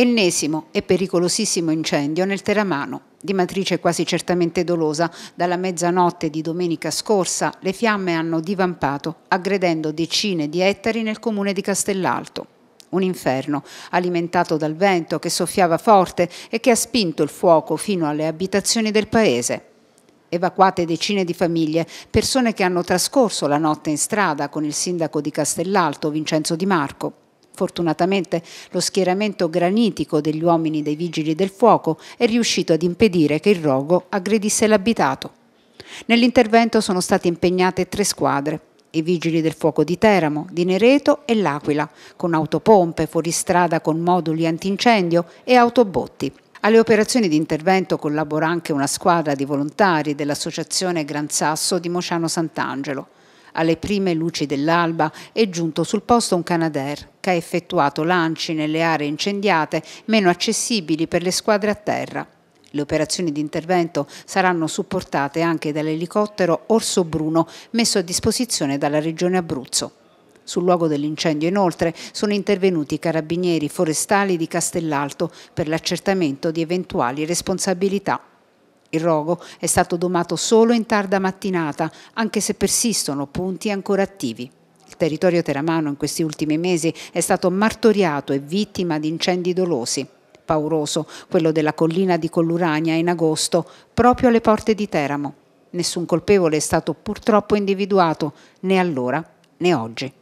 Ennesimo e pericolosissimo incendio nel Teramano. Di matrice quasi certamente dolosa, dalla mezzanotte di domenica scorsa le fiamme hanno divampato, aggredendo decine di ettari nel comune di Castellalto. Un inferno, alimentato dal vento che soffiava forte e che ha spinto il fuoco fino alle abitazioni del paese evacuate decine di famiglie, persone che hanno trascorso la notte in strada con il sindaco di Castellalto, Vincenzo Di Marco. Fortunatamente lo schieramento granitico degli uomini dei vigili del fuoco è riuscito ad impedire che il rogo aggredisse l'abitato. Nell'intervento sono state impegnate tre squadre, i vigili del fuoco di Teramo, di Nereto e L'Aquila, con autopompe, fuoristrada con moduli antincendio e autobotti. Alle operazioni di intervento collabora anche una squadra di volontari dell'associazione Gran Sasso di Mociano Sant'Angelo. Alle prime luci dell'alba è giunto sul posto un Canadair che ha effettuato lanci nelle aree incendiate meno accessibili per le squadre a terra. Le operazioni di intervento saranno supportate anche dall'elicottero Orso Bruno messo a disposizione dalla Regione Abruzzo. Sul luogo dell'incendio inoltre sono intervenuti i carabinieri forestali di Castellalto per l'accertamento di eventuali responsabilità. Il rogo è stato domato solo in tarda mattinata, anche se persistono punti ancora attivi. Il territorio teramano in questi ultimi mesi è stato martoriato e vittima di incendi dolosi. Pauroso, quello della collina di Collurania in agosto, proprio alle porte di Teramo. Nessun colpevole è stato purtroppo individuato, né allora né oggi.